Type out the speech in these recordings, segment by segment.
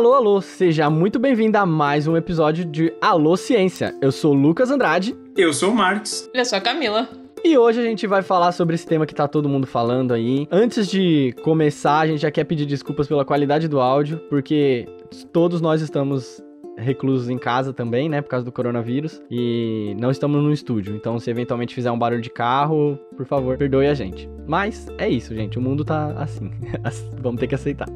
Alô, alô, seja muito bem-vindo a mais um episódio de Alô Ciência. Eu sou Lucas Andrade. Eu sou o Marques. Eu sou a Camila. E hoje a gente vai falar sobre esse tema que tá todo mundo falando aí. Antes de começar, a gente já quer pedir desculpas pela qualidade do áudio, porque todos nós estamos reclusos em casa também, né, por causa do coronavírus, e não estamos no estúdio. Então, se eventualmente fizer um barulho de carro, por favor, perdoe a gente. Mas é isso, gente, o mundo tá assim. Vamos ter que aceitar.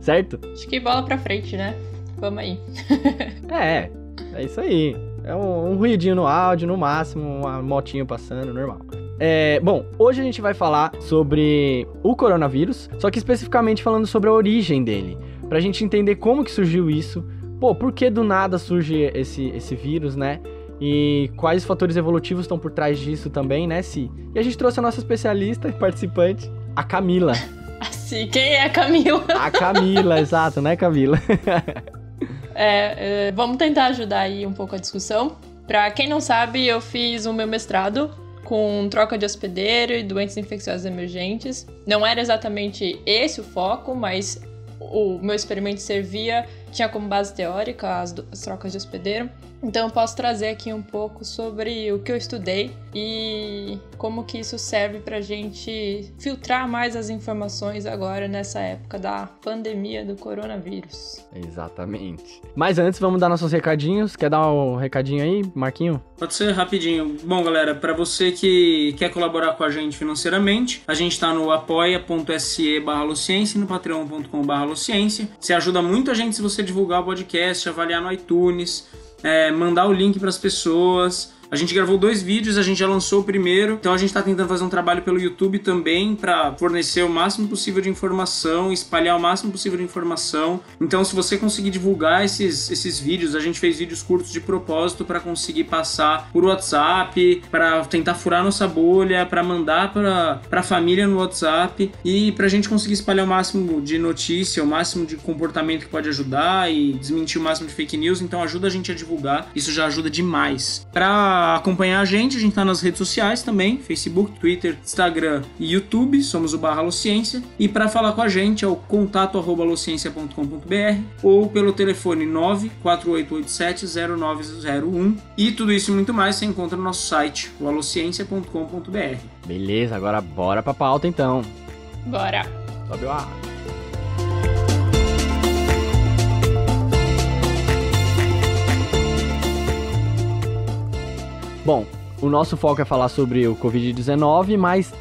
Certo? Acho que bola pra frente, né? Vamos aí. é, é isso aí. É um, um ruidinho no áudio, no máximo, uma motinha passando, normal. É, bom, hoje a gente vai falar sobre o coronavírus, só que especificamente falando sobre a origem dele, pra gente entender como que surgiu isso, pô, por que do nada surge esse, esse vírus, né? E quais fatores evolutivos estão por trás disso também, né, Si? E a gente trouxe a nossa especialista e participante, a Camila. Sim, quem é a Camila? A Camila, exato, né, Camila? É, é, vamos tentar ajudar aí um pouco a discussão. Para quem não sabe, eu fiz o meu mestrado com troca de hospedeiro e doenças infecciosas emergentes. Não era exatamente esse o foco, mas o meu experimento servia tinha como base teórica as, as trocas de hospedeiro, então eu posso trazer aqui um pouco sobre o que eu estudei e como que isso serve para gente filtrar mais as informações agora nessa época da pandemia do coronavírus. Exatamente. Mas antes vamos dar nossos recadinhos. Quer dar um recadinho aí, Marquinho? Pode ser rapidinho. Bom, galera, para você que quer colaborar com a gente financeiramente, a gente está no apoia.se/luciense e no patreon.com/luciense. Você ajuda muito a gente se você divulgar o podcast, avaliar no iTunes é, mandar o link para as pessoas, a gente gravou dois vídeos, a gente já lançou o primeiro, então a gente está tentando fazer um trabalho pelo YouTube também para fornecer o máximo possível de informação, espalhar o máximo possível de informação. Então, se você conseguir divulgar esses, esses vídeos, a gente fez vídeos curtos de propósito para conseguir passar por WhatsApp, para tentar furar nossa bolha, para mandar para a família no WhatsApp e para a gente conseguir espalhar o máximo de notícia, o máximo de comportamento que pode ajudar e desmentir o máximo de fake news. Então, ajuda a gente a divulgar, isso já ajuda demais. Para acompanhar a gente, a gente tá nas redes sociais também, Facebook, Twitter, Instagram e YouTube, somos o Barra Lociência. E para falar com a gente é o contato arroba ou pelo telefone 948870901. E tudo isso e muito mais você encontra no nosso site, o alociência.com.br. Beleza, agora bora pra pauta então. Bora. Sobe o ar. Bom, o nosso foco é falar sobre o Covid-19, mas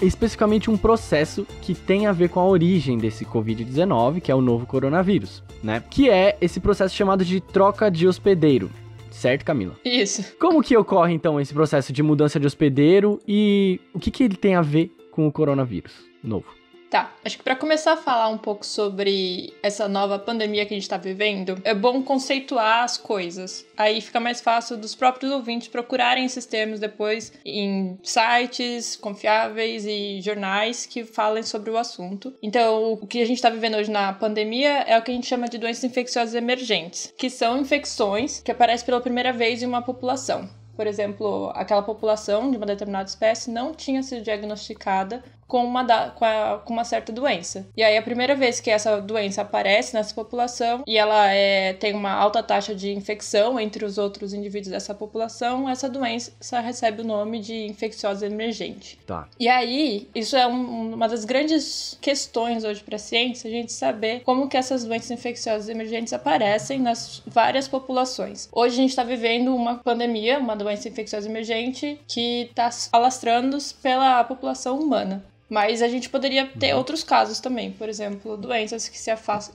especificamente um processo que tem a ver com a origem desse Covid-19, que é o novo coronavírus, né? Que é esse processo chamado de troca de hospedeiro. Certo, Camila? Isso. Como que ocorre, então, esse processo de mudança de hospedeiro e o que, que ele tem a ver com o coronavírus novo? Tá, acho que para começar a falar um pouco sobre essa nova pandemia que a gente está vivendo, é bom conceituar as coisas. Aí fica mais fácil dos próprios ouvintes procurarem esses termos depois em sites confiáveis e jornais que falem sobre o assunto. Então, o que a gente está vivendo hoje na pandemia é o que a gente chama de doenças infecciosas emergentes, que são infecções que aparecem pela primeira vez em uma população por exemplo, aquela população de uma determinada espécie não tinha sido diagnosticada com uma, da, com, a, com uma certa doença. E aí, a primeira vez que essa doença aparece nessa população e ela é, tem uma alta taxa de infecção entre os outros indivíduos dessa população, essa doença recebe o nome de infecciosa emergente. Tá. E aí, isso é um, uma das grandes questões hoje para a ciência, a gente saber como que essas doenças infecciosas emergentes aparecem nas várias populações. Hoje a gente está vivendo uma pandemia, uma doença infecciosa emergente que está alastrando pela população humana. Mas a gente poderia ter uhum. outros casos também, por exemplo, doenças que, se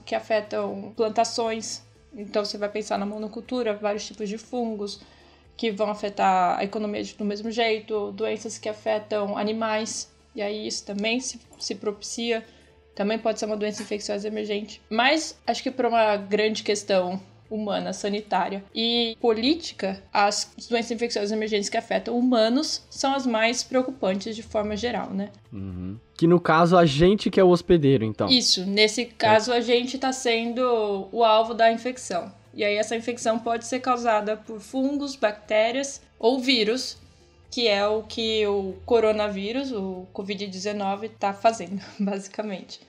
que afetam plantações. Então você vai pensar na monocultura, vários tipos de fungos que vão afetar a economia do mesmo jeito, doenças que afetam animais, e aí isso também se, se propicia. Também pode ser uma doença infecciosa emergente. Mas acho que para uma grande questão humana, sanitária e política, as doenças infecciosas emergentes que afetam humanos são as mais preocupantes de forma geral, né? Uhum. Que no caso a gente que é o hospedeiro, então. Isso, nesse é. caso é. a gente está sendo o alvo da infecção. E aí essa infecção pode ser causada por fungos, bactérias ou vírus, que é o que o coronavírus, o Covid-19, está fazendo, basicamente.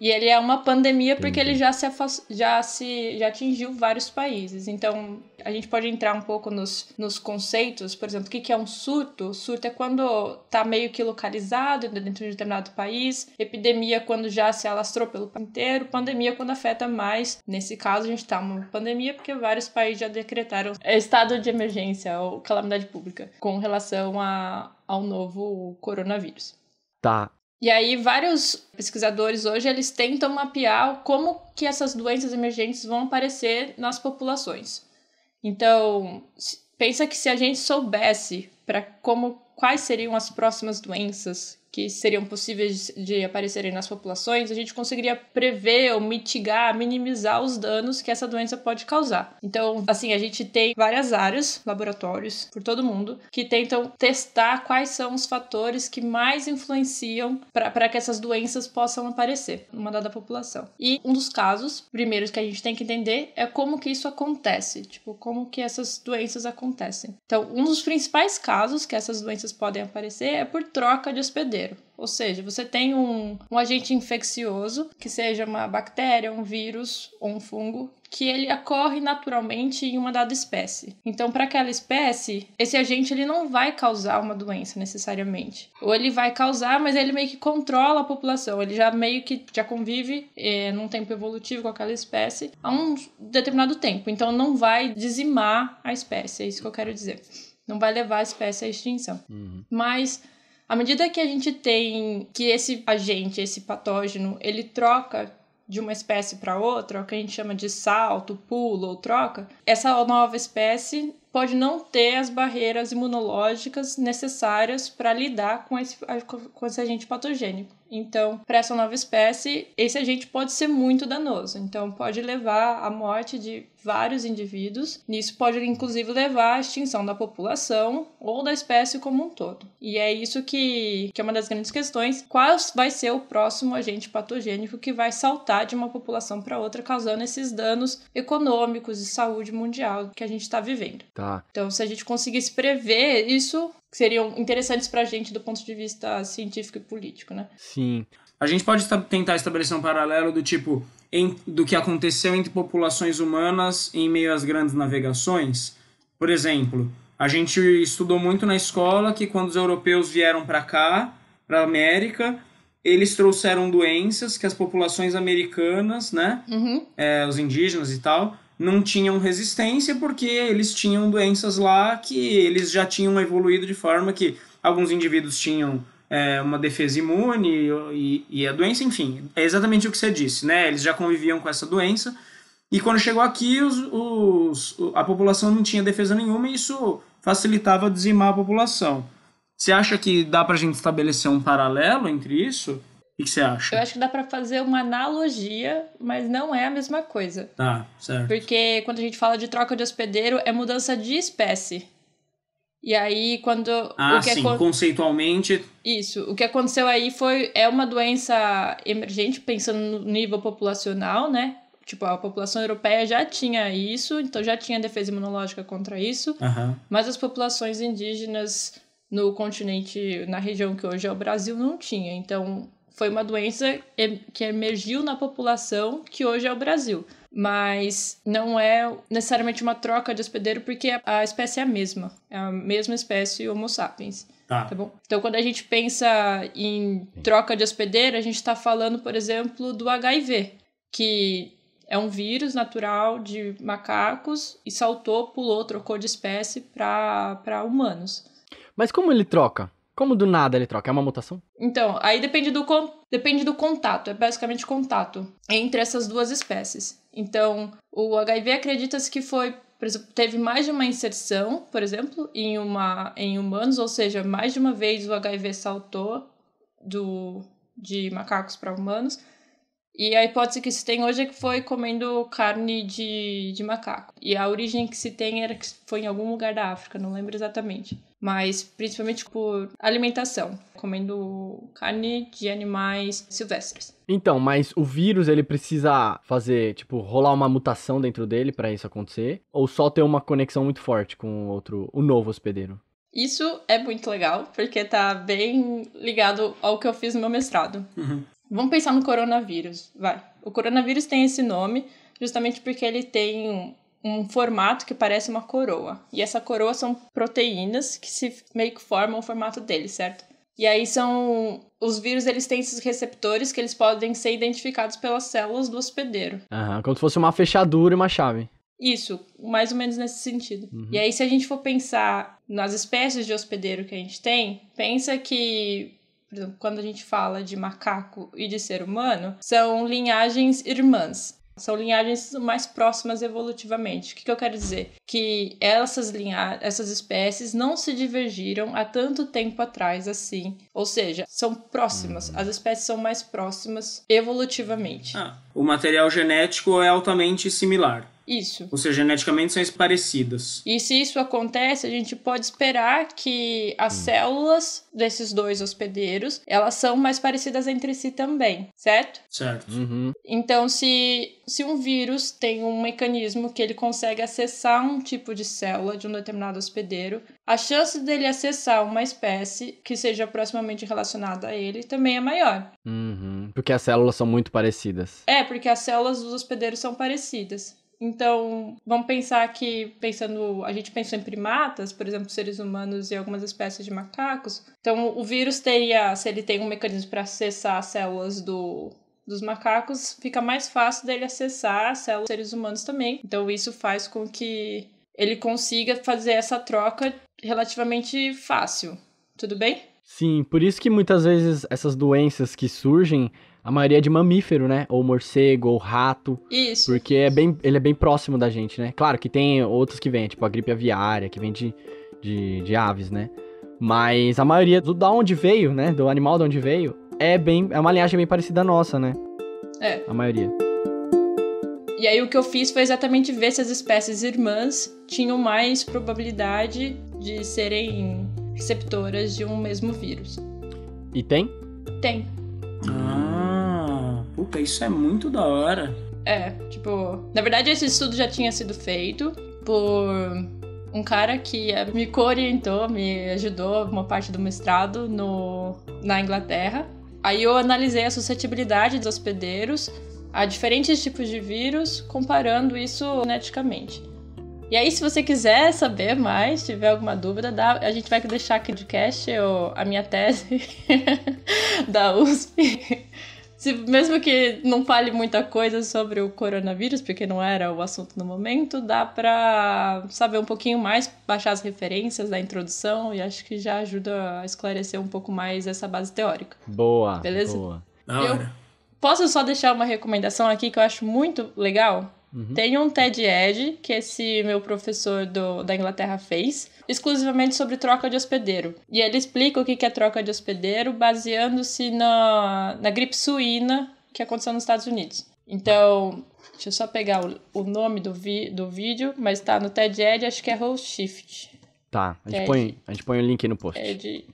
E ele é uma pandemia porque ele já se, já se já atingiu vários países. Então, a gente pode entrar um pouco nos, nos conceitos, por exemplo, o que, que é um surto? surto é quando tá meio que localizado dentro de um determinado país, epidemia quando já se alastrou pelo país inteiro, pandemia quando afeta mais. Nesse caso, a gente tá numa pandemia porque vários países já decretaram estado de emergência ou calamidade pública com relação a, ao novo coronavírus. Tá, e aí vários pesquisadores hoje eles tentam mapear como que essas doenças emergentes vão aparecer nas populações. Então, pensa que se a gente soubesse para como quais seriam as próximas doenças que seriam possíveis de aparecerem nas populações, a gente conseguiria prever ou mitigar, minimizar os danos que essa doença pode causar. Então, assim, a gente tem várias áreas, laboratórios por todo mundo, que tentam testar quais são os fatores que mais influenciam para que essas doenças possam aparecer numa dada população. E um dos casos primeiros que a gente tem que entender é como que isso acontece, tipo, como que essas doenças acontecem. Então, um dos principais casos que essas doenças podem aparecer é por troca de hospedeiro. Ou seja, você tem um, um agente infeccioso, que seja uma bactéria, um vírus ou um fungo, que ele ocorre naturalmente em uma dada espécie. Então, para aquela espécie, esse agente ele não vai causar uma doença necessariamente. Ou ele vai causar, mas ele meio que controla a população. Ele já meio que já convive é, num tempo evolutivo com aquela espécie há um determinado tempo. Então, não vai dizimar a espécie. É isso que eu quero dizer. Não vai levar a espécie à extinção. Uhum. Mas à medida que a gente tem que esse agente, esse patógeno, ele troca de uma espécie para outra, o que a gente chama de salto, pulo ou troca, essa nova espécie pode não ter as barreiras imunológicas necessárias para lidar com esse, com esse agente patogênico. Então, para essa nova espécie, esse agente pode ser muito danoso. Então, pode levar à morte de vários indivíduos. Nisso pode, inclusive, levar à extinção da população ou da espécie como um todo. E é isso que, que é uma das grandes questões. Qual vai ser o próximo agente patogênico que vai saltar de uma população para outra, causando esses danos econômicos e saúde mundial que a gente está vivendo? Tá. Então, se a gente conseguisse prever isso, seriam interessantes para a gente do ponto de vista científico e político, né? Sim. A gente pode tentar estabelecer um paralelo do tipo em, do que aconteceu entre populações humanas em meio às grandes navegações. Por exemplo, a gente estudou muito na escola que quando os europeus vieram para cá, para a América, eles trouxeram doenças que as populações americanas, né, uhum. é, os indígenas e tal, não tinham resistência porque eles tinham doenças lá que eles já tinham evoluído de forma que alguns indivíduos tinham é, uma defesa imune e, e, a doença, enfim, é exatamente o que você disse, né? Eles já conviviam com essa doença e quando chegou aqui os, os, a população não tinha defesa nenhuma e isso facilitava dizimar a população. Você acha que dá para a gente estabelecer um paralelo entre isso? que você acha? Eu acho que dá para fazer uma analogia, mas não é a mesma coisa. Tá, ah, certo. Porque quando a gente fala de troca de hospedeiro, é mudança de espécie. E aí, quando. Ah, o que é sim, é... conceitualmente. Isso. O que aconteceu aí foi. É uma doença emergente, pensando no nível populacional, né? Tipo, a população europeia já tinha isso, então já tinha defesa imunológica contra isso. Uhum. Mas as populações indígenas no continente, na região que hoje é o Brasil, não tinha. Então, foi uma doença é, que emergiu na população que hoje é o Brasil. Mas não é necessariamente uma troca de hospedeiro, porque a espécie é a mesma. É a mesma espécie Homo sapiens. Tá. tá bom? Então, quando a gente pensa em troca de hospedeiro, a gente está falando, por exemplo, do HIV, que é um vírus natural de macacos e saltou, pulou, trocou de espécie para humanos. Mas como ele troca? Como do nada ele troca? É uma mutação? Então, aí depende do, depende do contato, é basicamente contato entre essas duas espécies. Então, o HIV acredita-se que foi, por exemplo, teve mais de uma inserção, por exemplo, em, uma, em humanos, ou seja, mais de uma vez o HIV saltou do, de macacos para humanos. E a hipótese que se tem hoje é que foi comendo carne de, de macaco. E a origem que se tem era que foi em algum lugar da África, não lembro exatamente mas principalmente por alimentação, comendo carne de animais silvestres. Então, mas o vírus ele precisa fazer, tipo, rolar uma mutação dentro dele para isso acontecer, ou só ter uma conexão muito forte com o outro, o novo hospedeiro? Isso é muito legal, porque tá bem ligado ao que eu fiz no meu mestrado. Uhum. Vamos pensar no coronavírus, vai. O coronavírus tem esse nome justamente porque ele tem um formato que parece uma coroa. E essa coroa são proteínas que se meio que formam o formato dele, certo? E aí são os vírus eles têm esses receptores que eles podem ser identificados pelas células do hospedeiro. Aham, como se fosse uma fechadura e uma chave. Isso, mais ou menos nesse sentido. Uhum. E aí se a gente for pensar nas espécies de hospedeiro que a gente tem, pensa que por exemplo, quando a gente fala de macaco e de ser humano, são linhagens irmãs. São linhagens mais próximas evolutivamente. O que, que eu quero dizer? Que essas, linha... essas espécies não se divergiram há tanto tempo atrás assim. Ou seja, são próximas. Hum. As espécies são mais próximas evolutivamente. Ah, o material genético é altamente similar. Isso. Ou seja, geneticamente são parecidas. E se isso acontece, a gente pode esperar que as hum. células desses dois hospedeiros, elas são mais parecidas entre si também, certo? Certo. Uhum. Então, se, se um vírus tem um mecanismo que ele consegue acessar um tipo de célula de um determinado hospedeiro, a chance dele acessar uma espécie que seja proximamente relacionada a ele também é maior. Uhum. Porque as células são muito parecidas. É, porque as células dos hospedeiros são parecidas. Então, vamos pensar que, pensando, a gente pensou em primatas, por exemplo, seres humanos e algumas espécies de macacos. Então, o vírus teria, se ele tem um mecanismo para acessar as células do, dos macacos, fica mais fácil dele acessar as células dos seres humanos também. Então, isso faz com que ele consiga fazer essa troca relativamente fácil. Tudo bem? Sim, por isso que muitas vezes essas doenças que surgem a maioria é de mamífero, né? Ou morcego, ou rato. Isso. Porque É bem, ele é bem próximo da gente, né? Claro que tem outros que vêm, tipo a gripe aviária, que vem de, de, de aves, né? Mas a maioria do da onde veio, né? Do animal de onde veio, é bem. É uma linhagem bem parecida à nossa, né? É. A maioria. E aí o que eu fiz foi exatamente ver se as espécies irmãs tinham mais probabilidade de serem receptoras de um mesmo vírus. E tem? Tem isso é muito da hora. É, tipo, na verdade esse estudo já tinha sido feito por um cara que é, me co-orientou, me ajudou uma parte do mestrado no, na Inglaterra. Aí eu analisei a suscetibilidade dos hospedeiros a diferentes tipos de vírus, comparando isso geneticamente. E aí, se você quiser saber mais, tiver alguma dúvida, dá, a gente vai deixar aqui de cast a minha tese da USP se, mesmo que não fale muita coisa sobre o coronavírus, porque não era o assunto no momento, dá para saber um pouquinho mais, baixar as referências da introdução e acho que já ajuda a esclarecer um pouco mais essa base teórica. Boa. Beleza? Boa. Eu posso só deixar uma recomendação aqui que eu acho muito legal? Uhum. Tem um TED Ed que esse meu professor do, da Inglaterra fez, exclusivamente sobre troca de hospedeiro. E ele explica o que é troca de hospedeiro baseando-se na, na gripe suína que aconteceu nos Estados Unidos. Então, deixa eu só pegar o, o nome do, vi, do vídeo, mas tá no TED Ed, acho que é Host Shift. Tá, a gente, põe, a gente põe o link no post. TED.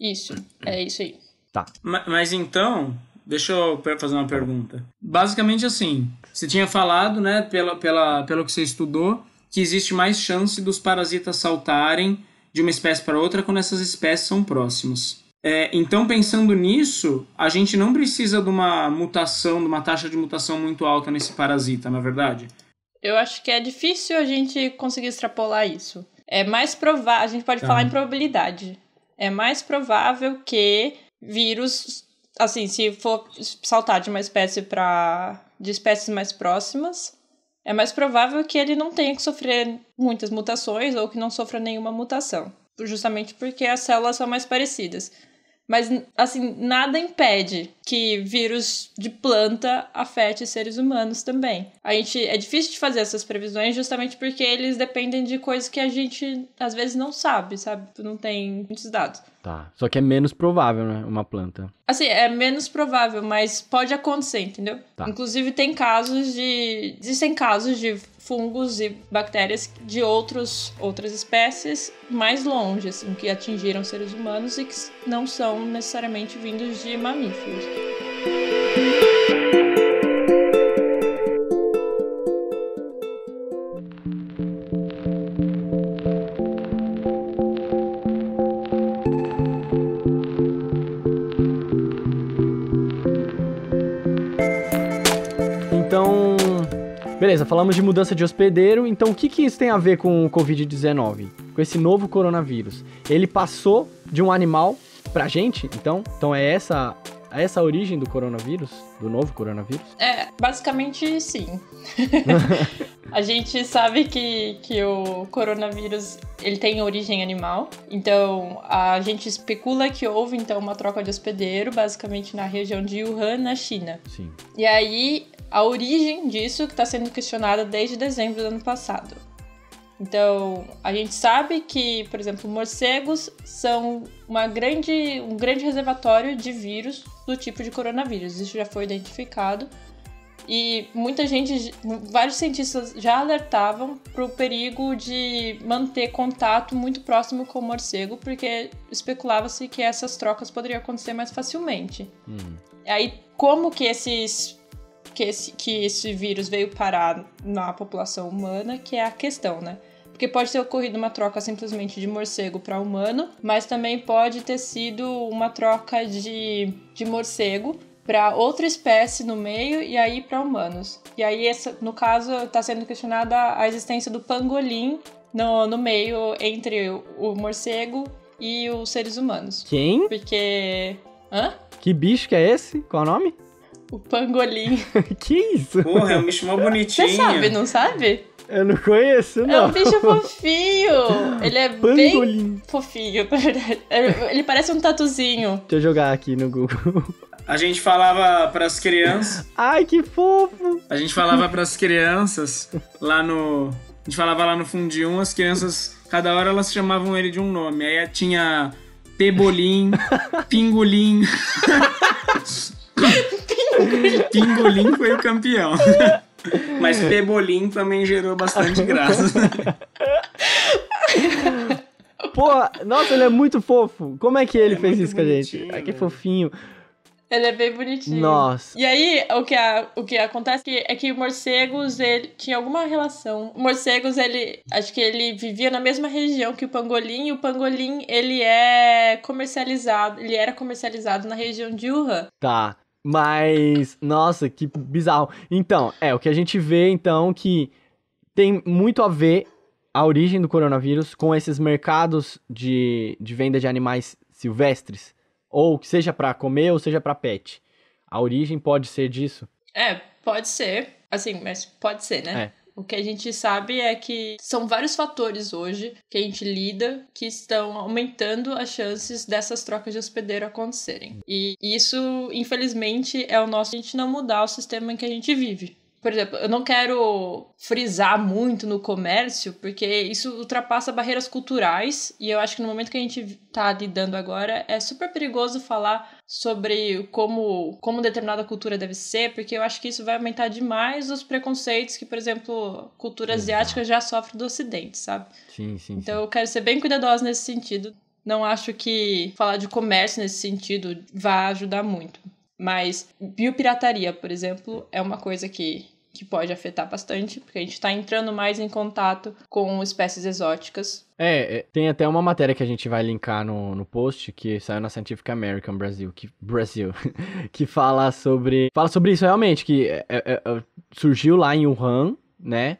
Isso, é isso aí. Tá. Mas, mas então, Deixa eu fazer uma pergunta. Basicamente assim, você tinha falado, né, pela, pela, pelo que você estudou, que existe mais chance dos parasitas saltarem de uma espécie para outra quando essas espécies são próximas. É, então, pensando nisso, a gente não precisa de uma mutação, de uma taxa de mutação muito alta nesse parasita, na é verdade? Eu acho que é difícil a gente conseguir extrapolar isso. É mais provável, a gente pode tá. falar em probabilidade. É mais provável que vírus assim, se for saltar de uma espécie para de espécies mais próximas, é mais provável que ele não tenha que sofrer muitas mutações ou que não sofra nenhuma mutação, justamente porque as células são mais parecidas. Mas assim, nada impede que vírus de planta afete seres humanos também. A gente é difícil de fazer essas previsões justamente porque eles dependem de coisas que a gente às vezes não sabe, sabe? Tipo, não tem muitos dados. Tá. Só que é menos provável, né? Uma planta. Assim, é menos provável, mas pode acontecer, entendeu? Tá. Inclusive, tem casos de. Existem casos de fungos e bactérias de outros, outras espécies mais longe, assim, que atingiram seres humanos e que não são necessariamente vindos de mamíferos. beleza, falamos de mudança de hospedeiro, então o que, que isso tem a ver com o Covid-19? Com esse novo coronavírus? Ele passou de um animal pra gente, então? Então é essa é essa a origem do coronavírus? Do novo coronavírus? É, basicamente sim. a gente sabe que, que o coronavírus ele tem origem animal, então a gente especula que houve então uma troca de hospedeiro, basicamente na região de Wuhan, na China. Sim. E aí a origem disso que está sendo questionada desde dezembro do ano passado. Então, a gente sabe que, por exemplo, morcegos são uma grande, um grande reservatório de vírus do tipo de coronavírus. Isso já foi identificado. E muita gente, vários cientistas já alertavam para o perigo de manter contato muito próximo com o morcego, porque especulava-se que essas trocas poderiam acontecer mais facilmente. Hum. Aí, como que esses que esse, que esse vírus veio parar na população humana, que é a questão, né? Porque pode ter ocorrido uma troca simplesmente de morcego para humano, mas também pode ter sido uma troca de, de morcego para outra espécie no meio e aí para humanos. E aí, essa, no caso, está sendo questionada a existência do pangolim no, no meio entre o, o morcego e os seres humanos. Quem? Porque. Hã? Que bicho que é esse? Qual é o nome? O pangolim. que isso? Porra, é um bicho mó bonitinho. Você sabe, não sabe? Eu não conheço, é não. É um bicho fofinho. Ele é Pangolim. bem fofinho, na verdade. É, ele parece um tatuzinho. Deixa eu jogar aqui no Google. A gente falava para as crianças. Ai, que fofo! A gente falava para as crianças lá no. A gente falava lá no fundinho, as crianças, cada hora elas chamavam ele de um nome. Aí tinha Pebolim, Pingolim. Pingolim foi o campeão. Mas Pebolim também gerou bastante graça. Pô, nossa, ele é muito fofo. Como é que ele, é fez isso com a gente? Ai, que né? fofinho. Ele é bem bonitinho. Nossa. E aí, o que, a, o que acontece é que, é que morcegos, ele tinha alguma relação. Morcegos, ele. Acho que ele vivia na mesma região que o pangolim. E o pangolim, ele é comercializado. Ele era comercializado na região de Wuhan. Tá. Mas, nossa, que bizarro. Então, é, o que a gente vê, então, que tem muito a ver a origem do coronavírus com esses mercados de, de venda de animais silvestres. Ou que seja para comer ou seja para pet. A origem pode ser disso? É, pode ser. Assim, mas pode ser, né? É. O que a gente sabe é que são vários fatores hoje que a gente lida que estão aumentando as chances dessas trocas de hospedeiro acontecerem. E isso, infelizmente, é o nosso a gente não mudar o sistema em que a gente vive por exemplo, eu não quero frisar muito no comércio, porque isso ultrapassa barreiras culturais, e eu acho que no momento que a gente está lidando agora, é super perigoso falar sobre como, como determinada cultura deve ser, porque eu acho que isso vai aumentar demais os preconceitos que, por exemplo, cultura asiática já sofre do ocidente, sabe? Sim, sim. Então sim. eu quero ser bem cuidadosa nesse sentido. Não acho que falar de comércio nesse sentido vá ajudar muito. Mas biopirataria, por exemplo, é uma coisa que que pode afetar bastante, porque a gente está entrando mais em contato com espécies exóticas. É, é, tem até uma matéria que a gente vai linkar no, no post, que saiu na Scientific American Brasil, que, Brasil, que fala sobre. Fala sobre isso realmente, que é, é, é surgiu lá em Wuhan, né?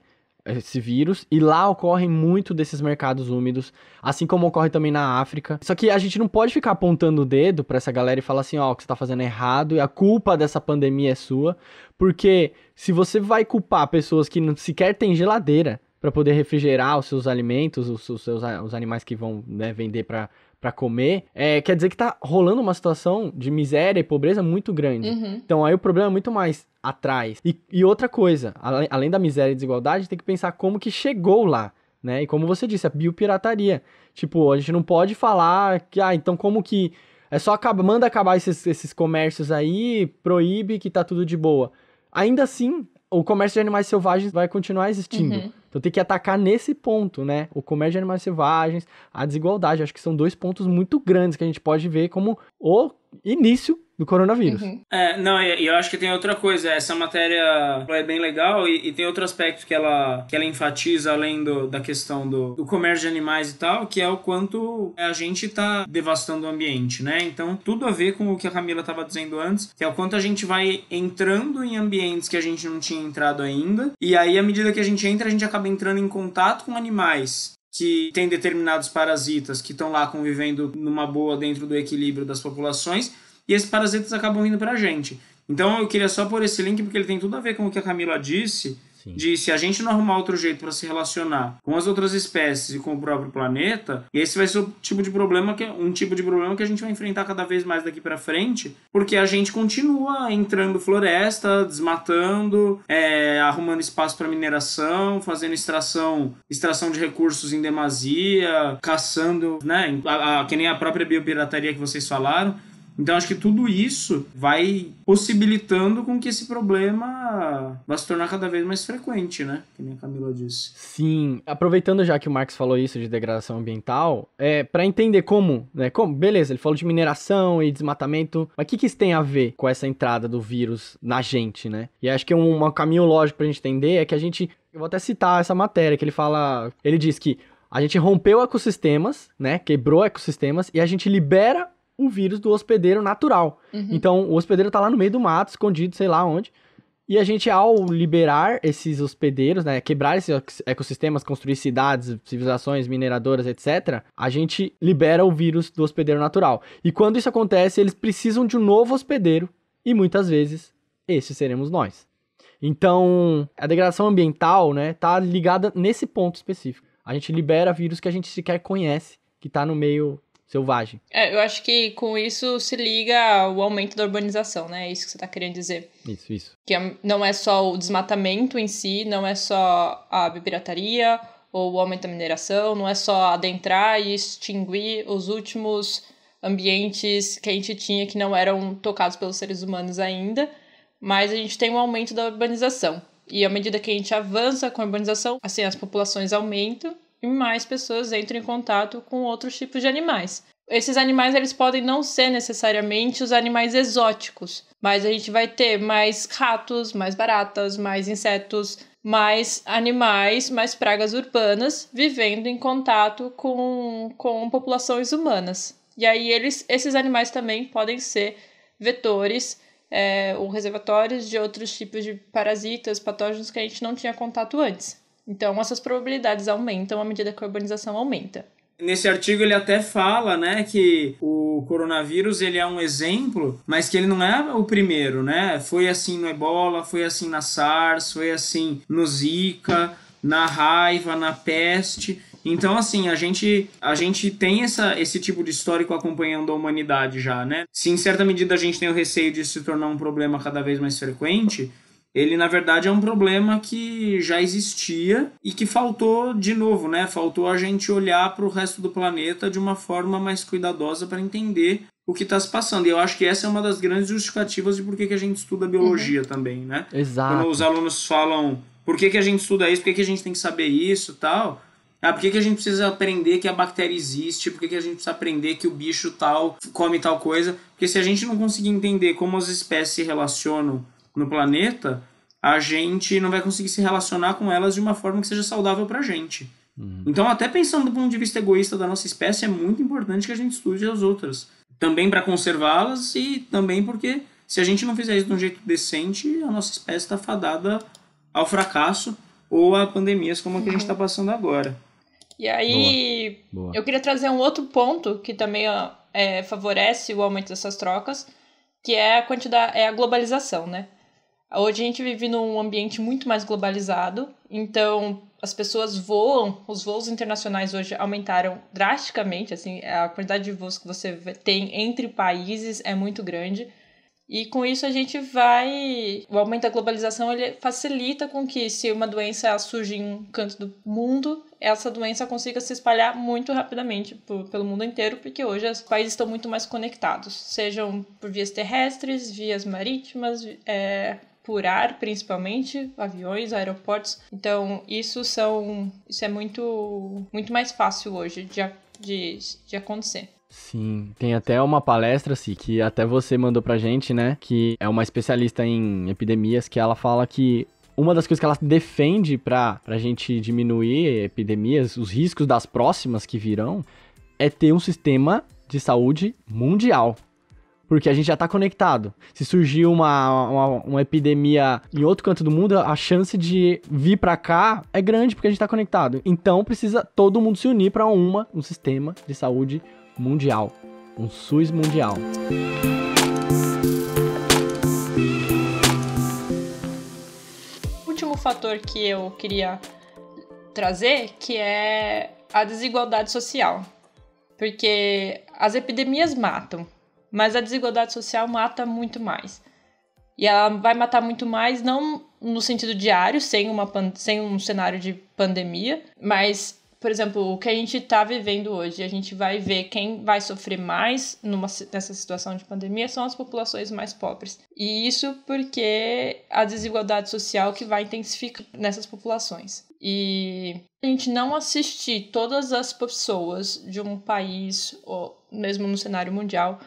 esse vírus, e lá ocorrem muito desses mercados úmidos, assim como ocorre também na África. Só que a gente não pode ficar apontando o dedo para essa galera e falar assim, ó, oh, o que você tá fazendo é errado e a culpa dessa pandemia é sua, porque se você vai culpar pessoas que não sequer têm geladeira para poder refrigerar os seus alimentos, os, os seus os animais que vão né, vender para para comer, é, quer dizer que tá rolando uma situação de miséria e pobreza muito grande. Uhum. Então aí o problema é muito mais atrás. E, e outra coisa, além, além da miséria e desigualdade, tem que pensar como que chegou lá. Né? E como você disse, a biopirataria. Tipo, a gente não pode falar que, ah, então como que. É só acaba, manda acabar esses, esses comércios aí, proíbe que tá tudo de boa. Ainda assim, o comércio de animais selvagens vai continuar existindo. Uhum. Então tem que atacar nesse ponto, né? O comércio de animais selvagens, a desigualdade. Acho que são dois pontos muito grandes que a gente pode ver como o início do coronavírus. Uhum. É, não, e eu, acho que tem outra coisa. Essa matéria é bem legal e, e tem outro aspecto que ela, que ela enfatiza além do, da questão do, do, comércio de animais e tal, que é o quanto a gente está devastando o ambiente, né? Então, tudo a ver com o que a Camila estava dizendo antes, que é o quanto a gente vai entrando em ambientes que a gente não tinha entrado ainda, e aí, à medida que a gente entra, a gente acaba acaba entrando em contato com animais que têm determinados parasitas que estão lá convivendo numa boa dentro do equilíbrio das populações e esses parasitas acabam vindo para a gente. Então eu queria só pôr esse link porque ele tem tudo a ver com o que a Camila disse de se a gente não arrumar outro jeito para se relacionar com as outras espécies e com o próprio planeta, esse vai ser o tipo de problema que um tipo de problema que a gente vai enfrentar cada vez mais daqui para frente, porque a gente continua entrando floresta, desmatando, é, arrumando espaço para mineração, fazendo extração, extração de recursos em demasia, caçando, né, a, a, que nem a própria biopirataria que vocês falaram. Então acho que tudo isso vai possibilitando com que esse problema vá se tornar cada vez mais frequente, né? Que nem a Camila disse. Sim, aproveitando já que o Marx falou isso de degradação ambiental, é para entender como, né? Como, beleza, ele falou de mineração e desmatamento, mas o que, que isso tem a ver com essa entrada do vírus na gente, né? E acho que um, um caminho lógico a gente entender é que a gente, eu vou até citar essa matéria que ele fala, ele diz que a gente rompeu ecossistemas, né? Quebrou ecossistemas e a gente libera o vírus do hospedeiro natural. Uhum. Então, o hospedeiro tá lá no meio do mato, escondido, sei lá onde. E a gente, ao liberar esses hospedeiros, né, quebrar esses ecossistemas, construir cidades, civilizações, mineradoras, etc., a gente libera o vírus do hospedeiro natural. E quando isso acontece, eles precisam de um novo hospedeiro, e muitas vezes, esse seremos nós. Então, a degradação ambiental, né, tá ligada nesse ponto específico. A gente libera vírus que a gente sequer conhece, que tá no meio selvagem. É, eu acho que com isso se liga o aumento da urbanização, né? É isso que você está querendo dizer. Isso, isso. Que é, não é só o desmatamento em si, não é só a pirataria ou o aumento da mineração, não é só adentrar e extinguir os últimos ambientes que a gente tinha que não eram tocados pelos seres humanos ainda, mas a gente tem um aumento da urbanização. E à medida que a gente avança com a urbanização, assim, as populações aumentam e mais pessoas entram em contato com outros tipos de animais. Esses animais eles podem não ser necessariamente os animais exóticos, mas a gente vai ter mais ratos, mais baratas, mais insetos, mais animais, mais pragas urbanas vivendo em contato com, com populações humanas. E aí eles, esses animais também podem ser vetores é, ou reservatórios de outros tipos de parasitas, patógenos que a gente não tinha contato antes. Então, essas probabilidades aumentam à medida que a urbanização aumenta. Nesse artigo ele até fala, né, que o coronavírus ele é um exemplo, mas que ele não é o primeiro, né? Foi assim no Ebola, foi assim na SARS, foi assim no Zika, na raiva, na peste. Então, assim, a gente, a gente tem essa, esse tipo de histórico acompanhando a humanidade já, né? Se em certa medida a gente tem o receio de se tornar um problema cada vez mais frequente, ele na verdade é um problema que já existia e que faltou de novo, né? Faltou a gente olhar para o resto do planeta de uma forma mais cuidadosa para entender o que está se passando. E eu acho que essa é uma das grandes justificativas de por que, que a gente estuda biologia uhum. também, né? Exato. Quando os alunos falam por que, que a gente estuda isso, por que, que a gente tem que saber isso tal. Ah, por que, que a gente precisa aprender que a bactéria existe? Por que, que a gente precisa aprender que o bicho tal come tal coisa? Porque se a gente não conseguir entender como as espécies se relacionam no planeta, a gente não vai conseguir se relacionar com elas de uma forma que seja saudável para a gente. Uhum. Então, até pensando do ponto de vista egoísta da nossa espécie, é muito importante que a gente estude as outras. Também para conservá-las e também porque se a gente não fizer isso de um jeito decente, a nossa espécie está fadada ao fracasso ou a pandemias como a que a gente está uhum. passando agora. E aí, Boa. Boa. eu queria trazer um outro ponto que também é, favorece o aumento dessas trocas, que é a quantidade, é a globalização, né? Hoje a gente vive num ambiente muito mais globalizado, então as pessoas voam, os voos internacionais hoje aumentaram drasticamente, assim, a quantidade de voos que você tem entre países é muito grande. E com isso a gente vai, o aumento da globalização ele facilita com que se uma doença surge em um canto do mundo, essa doença consiga se espalhar muito rapidamente por, pelo mundo inteiro, porque hoje os países estão muito mais conectados, sejam por vias terrestres, vias marítimas, é, por ar, principalmente, aviões, aeroportos. Então, isso são. Isso é muito, muito mais fácil hoje de, de, de acontecer. Sim, tem até uma palestra, assim, que até você mandou pra gente, né? Que é uma especialista em epidemias, que ela fala que uma das coisas que ela defende para a gente diminuir epidemias, os riscos das próximas que virão, é ter um sistema de saúde mundial. Porque a gente já está conectado. Se surgir uma, uma, uma, epidemia em outro canto do mundo, a chance de vir para cá é grande porque a gente está conectado. Então precisa todo mundo se unir para uma um sistema de saúde mundial, um SUS mundial. Último fator que eu queria trazer, que é a desigualdade social. Porque as epidemias matam, mas a desigualdade social mata muito mais. E ela vai matar muito mais, não no sentido diário, sem, uma, sem um cenário de pandemia, mas, por exemplo, o que a gente está vivendo hoje, a gente vai ver quem vai sofrer mais numa, nessa situação de pandemia são as populações mais pobres. E isso porque a desigualdade social que vai intensificar nessas populações. E a gente não assistir todas as pessoas de um país, ou mesmo no cenário mundial,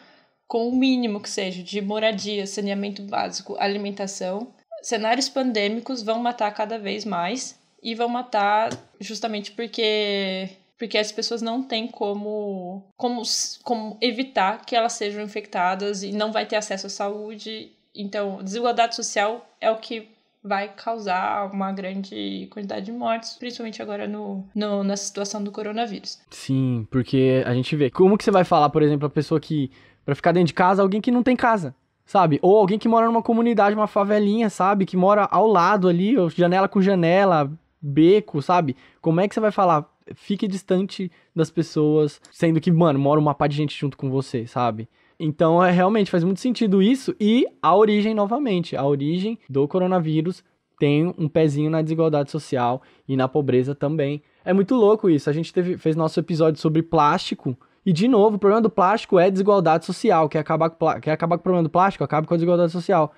com o mínimo que seja de moradia, saneamento básico, alimentação, cenários pandêmicos vão matar cada vez mais e vão matar justamente porque porque as pessoas não têm como, como, como evitar que elas sejam infectadas e não vai ter acesso à saúde. Então, desigualdade social é o que vai causar uma grande quantidade de mortes, principalmente agora no, no, na situação do coronavírus. Sim, porque a gente vê. Como que você vai falar, por exemplo, a pessoa que para ficar dentro de casa alguém que não tem casa, sabe? Ou alguém que mora numa comunidade, uma favelinha, sabe? Que mora ao lado ali, janela com janela, beco, sabe? Como é que você vai falar? Fique distante das pessoas, sendo que, mano, mora uma pá de gente junto com você, sabe? Então, é, realmente faz muito sentido isso. E a origem, novamente, a origem do coronavírus tem um pezinho na desigualdade social e na pobreza também. É muito louco isso. A gente teve, fez nosso episódio sobre plástico, e, de novo, o problema do plástico é desigualdade social. Quer acabar com, quer acabar com o problema do plástico? Acaba com a desigualdade social.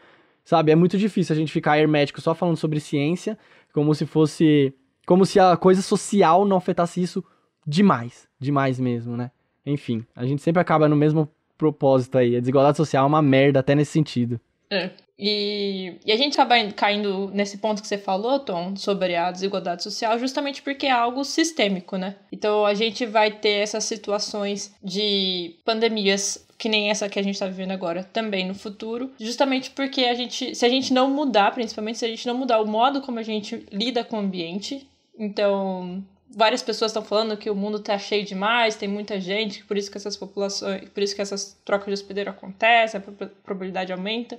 Sabe? É muito difícil a gente ficar hermético só falando sobre ciência, como se fosse. Como se a coisa social não afetasse isso demais. Demais mesmo, né? Enfim, a gente sempre acaba no mesmo propósito aí. A desigualdade social é uma merda até nesse sentido. É. E, e, a gente acaba caindo nesse ponto que você falou, Tom, sobre a desigualdade social, justamente porque é algo sistêmico, né? Então a gente vai ter essas situações de pandemias que nem essa que a gente está vivendo agora, também no futuro, justamente porque a gente, se a gente não mudar, principalmente se a gente não mudar o modo como a gente lida com o ambiente, então várias pessoas estão falando que o mundo está cheio demais, tem muita gente, por isso que essas populações, por isso que essas trocas de hospedeiro acontecem, a probabilidade aumenta.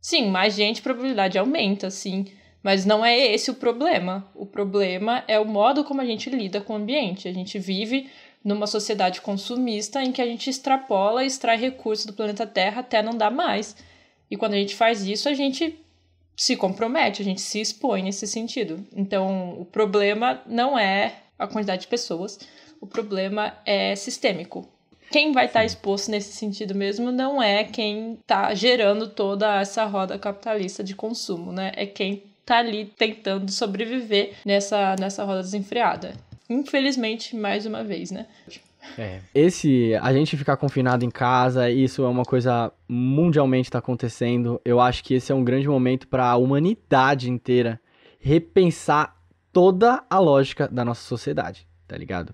Sim, mais gente, a probabilidade aumenta, sim. Mas não é esse o problema. O problema é o modo como a gente lida com o ambiente. A gente vive numa sociedade consumista em que a gente extrapola e extrai recursos do planeta Terra até não dar mais. E quando a gente faz isso, a gente se compromete, a gente se expõe nesse sentido. Então, o problema não é a quantidade de pessoas, o problema é sistêmico quem vai estar tá exposto nesse sentido mesmo não é quem está gerando toda essa roda capitalista de consumo, né? É quem está ali tentando sobreviver nessa, nessa roda desenfreada. Infelizmente, mais uma vez, né? É. Esse, a gente ficar confinado em casa, isso é uma coisa mundialmente está acontecendo. Eu acho que esse é um grande momento para a humanidade inteira repensar toda a lógica da nossa sociedade, tá ligado?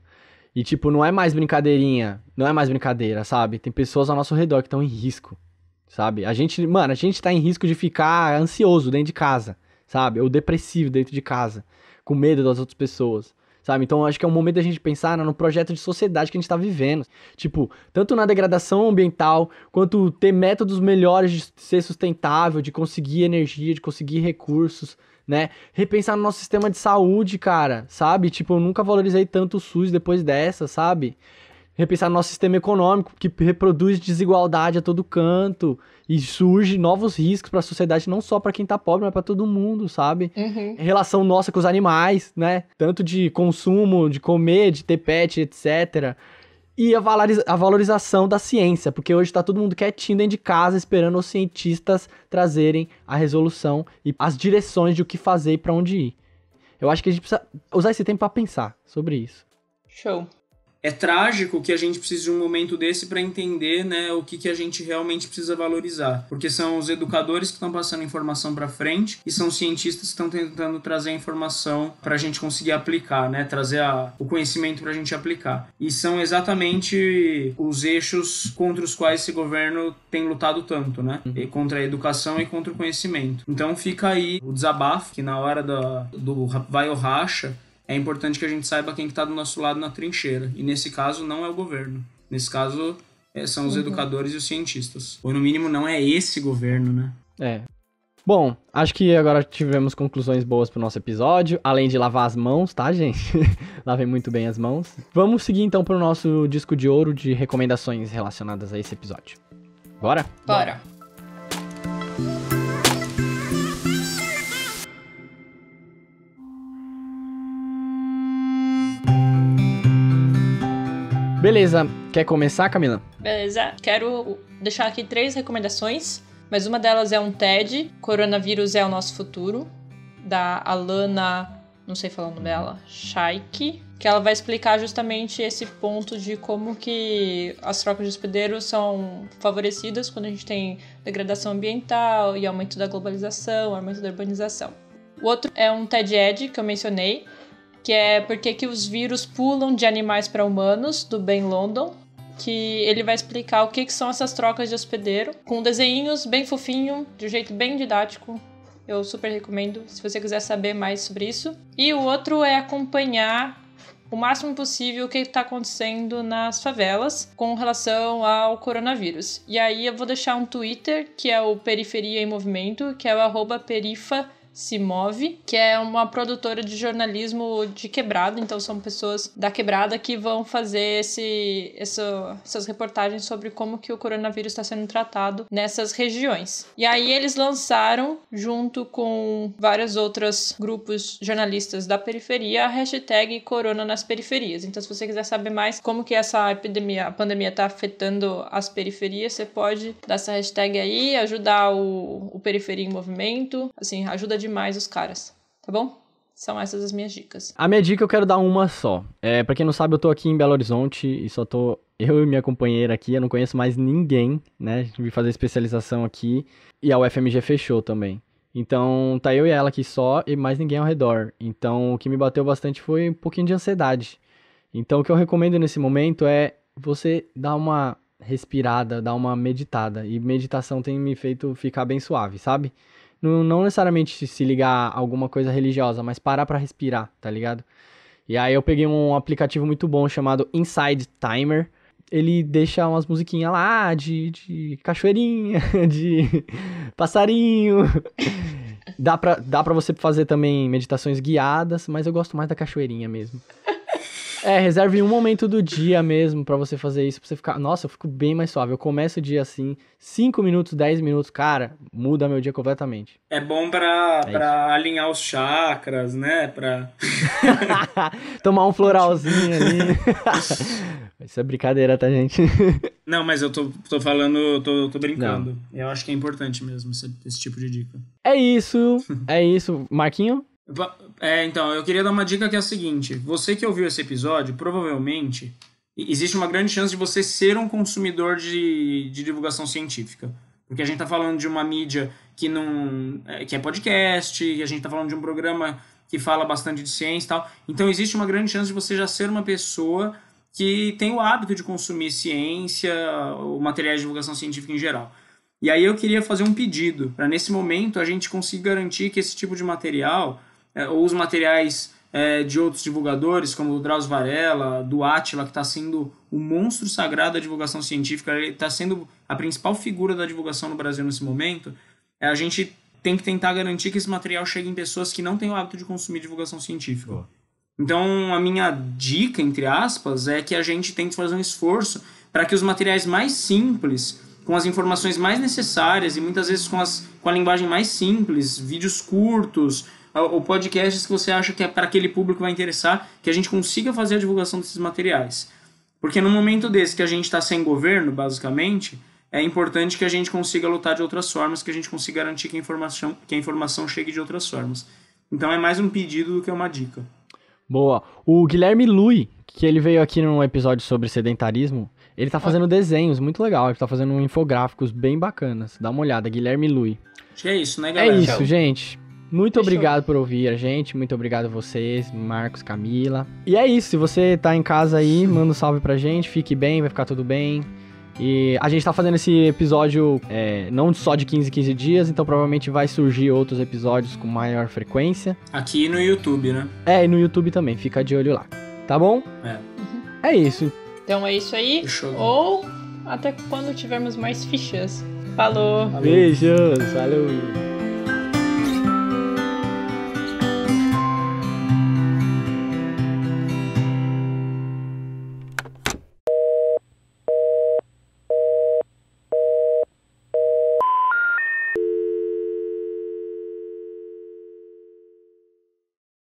E, tipo, não é mais brincadeirinha, não é mais brincadeira, sabe? Tem pessoas ao nosso redor que estão em risco, sabe? A gente, mano, a gente tá em risco de ficar ansioso dentro de casa, sabe? Ou depressivo dentro de casa, com medo das outras pessoas. Sabe? Então acho que é um momento da gente pensar no projeto de sociedade que a gente está vivendo. Tipo, tanto na degradação ambiental, quanto ter métodos melhores de ser sustentável, de conseguir energia, de conseguir recursos, né? Repensar no nosso sistema de saúde, cara, sabe? Tipo, eu nunca valorizei tanto o SUS depois dessa, sabe? Repensar no nosso sistema econômico, que reproduz desigualdade a todo canto e surge novos riscos para a sociedade, não só para quem tá pobre, mas para todo mundo, sabe? Uhum. Relação nossa com os animais, né? Tanto de consumo, de comer, de ter pet, etc e a, valoriza a valorização da ciência, porque hoje está todo mundo quietinho dentro de casa esperando os cientistas trazerem a resolução e as direções de o que fazer e para onde ir. Eu acho que a gente precisa usar esse tempo para pensar sobre isso. Show é trágico que a gente precise de um momento desse para entender né, o que, que a gente realmente precisa valorizar. Porque são os educadores que estão passando informação para frente e são os cientistas que estão tentando trazer a informação para a gente conseguir aplicar, né, trazer a, o conhecimento para a gente aplicar. E são exatamente os eixos contra os quais esse governo tem lutado tanto, né? E contra a educação e contra o conhecimento. Então fica aí o desabafo que na hora do vai ou racha é importante que a gente saiba quem está que tá do nosso lado na trincheira. E nesse caso, não é o governo. Nesse caso, é, são os uhum. educadores e os cientistas. Ou no mínimo, não é esse governo, né? É. Bom, acho que agora tivemos conclusões boas para o nosso episódio, além de lavar as mãos, tá, gente? Lavem muito bem as mãos. Vamos seguir então para o nosso disco de ouro de recomendações relacionadas a esse episódio. Bora? Bora. Bora. Beleza, quer começar, Camila? Beleza, quero deixar aqui três recomendações, mas uma delas é um TED, Coronavírus é o Nosso Futuro, da Alana, não sei falar o nome dela, Shaik, que ela vai explicar justamente esse ponto de como que as trocas de hospedeiros são favorecidas quando a gente tem degradação ambiental e aumento da globalização, aumento da urbanização. O outro é um TED Ed que eu mencionei, que é por que os vírus pulam de animais para humanos, do Ben London, que ele vai explicar o que, que são essas trocas de hospedeiro, com desenhinhos bem fofinho, de um jeito bem didático. Eu super recomendo, se você quiser saber mais sobre isso. E o outro é acompanhar o máximo possível o que está acontecendo nas favelas com relação ao coronavírus. E aí eu vou deixar um Twitter, que é o Periferia em Movimento, que é o perifa se move, que é uma produtora de jornalismo de quebrada, então são pessoas da quebrada que vão fazer esse, essa, essas reportagens sobre como que o coronavírus está sendo tratado nessas regiões. E aí eles lançaram, junto com vários outros grupos jornalistas da periferia, a hashtag Corona nas Periferias. Então se você quiser saber mais como que essa epidemia, a pandemia está afetando as periferias, você pode dar essa hashtag aí, ajudar o, o periferia em movimento, assim, ajuda de demais os caras, tá bom? São essas as minhas dicas. A minha dica eu quero dar uma só. É, para quem não sabe, eu tô aqui em Belo Horizonte e só tô eu e minha companheira aqui, eu não conheço mais ninguém, né? Vim fazer especialização aqui e a UFMG fechou também. Então, tá eu e ela aqui só e mais ninguém ao redor. Então, o que me bateu bastante foi um pouquinho de ansiedade. Então, o que eu recomendo nesse momento é você dar uma respirada, dar uma meditada. E meditação tem me feito ficar bem suave, sabe? não, necessariamente se ligar a alguma coisa religiosa, mas parar para respirar, tá ligado? E aí eu peguei um aplicativo muito bom chamado Inside Timer. Ele deixa umas musiquinhas lá de, de cachoeirinha, de passarinho. Dá pra, dá pra você fazer também meditações guiadas, mas eu gosto mais da cachoeirinha mesmo. É, reserve um momento do dia mesmo para você fazer isso, pra você ficar. Nossa, eu fico bem mais suave. Eu começo o dia assim, 5 minutos, 10 minutos, cara, muda meu dia completamente. É bom pra, é pra alinhar os chakras, né? Pra. Tomar um floralzinho ali. isso é brincadeira, tá, gente? Não, mas eu tô, tô falando, tô, tô brincando. Não. Eu acho que é importante mesmo esse, esse tipo de dica. É isso, é isso. Marquinho? É, então, eu queria dar uma dica que é a seguinte: você que ouviu esse episódio, provavelmente existe uma grande chance de você ser um consumidor de, de divulgação científica. Porque a gente está falando de uma mídia que não. É, que é podcast, e a gente está falando de um programa que fala bastante de ciência e tal. Então existe uma grande chance de você já ser uma pessoa que tem o hábito de consumir ciência, ou materiais de divulgação científica em geral. E aí eu queria fazer um pedido para nesse momento a gente conseguir garantir que esse tipo de material é, ou os materiais é, de outros divulgadores, como o Drauzio Varela, do Átila que está sendo o monstro sagrado da divulgação científica, ele está sendo a principal figura da divulgação no Brasil nesse momento, é, a gente tem que tentar garantir que esse material chegue em pessoas que não têm o hábito de consumir divulgação científica. Então, a minha dica, entre aspas, é que a gente tem que fazer um esforço para que os materiais mais simples, com as informações mais necessárias e muitas vezes com, as, com a linguagem mais simples, vídeos curtos, o podcasts que você acha que é para aquele público vai interessar, que a gente consiga fazer a divulgação desses materiais. Porque no momento desse que a gente está sem governo, basicamente, é importante que a gente consiga lutar de outras formas, que a gente consiga garantir que a informação, que a informação chegue de outras formas. Então é mais um pedido do que uma dica. Boa. O Guilherme Lui, que ele veio aqui num episódio sobre sedentarismo, ele tá fazendo ah. desenhos, muito legal. Ele tá fazendo infográficos bem bacanas. Dá uma olhada, Guilherme Lui. Acho que é isso, né, é galera? É isso, gente. Muito Fechou. obrigado por ouvir a gente, muito obrigado a vocês, Marcos, Camila. E é isso, se você tá em casa aí, manda um salve pra gente, fique bem, vai ficar tudo bem. E a gente tá fazendo esse episódio é, não só de 15 15 dias, então provavelmente vai surgir outros episódios com maior frequência. Aqui no YouTube, né? É, e no YouTube também, fica de olho lá. Tá bom? É. Uhum. É isso. Então é isso aí. Fechou. Ou até quando tivermos mais fichas. Falou. Beijos, valeu.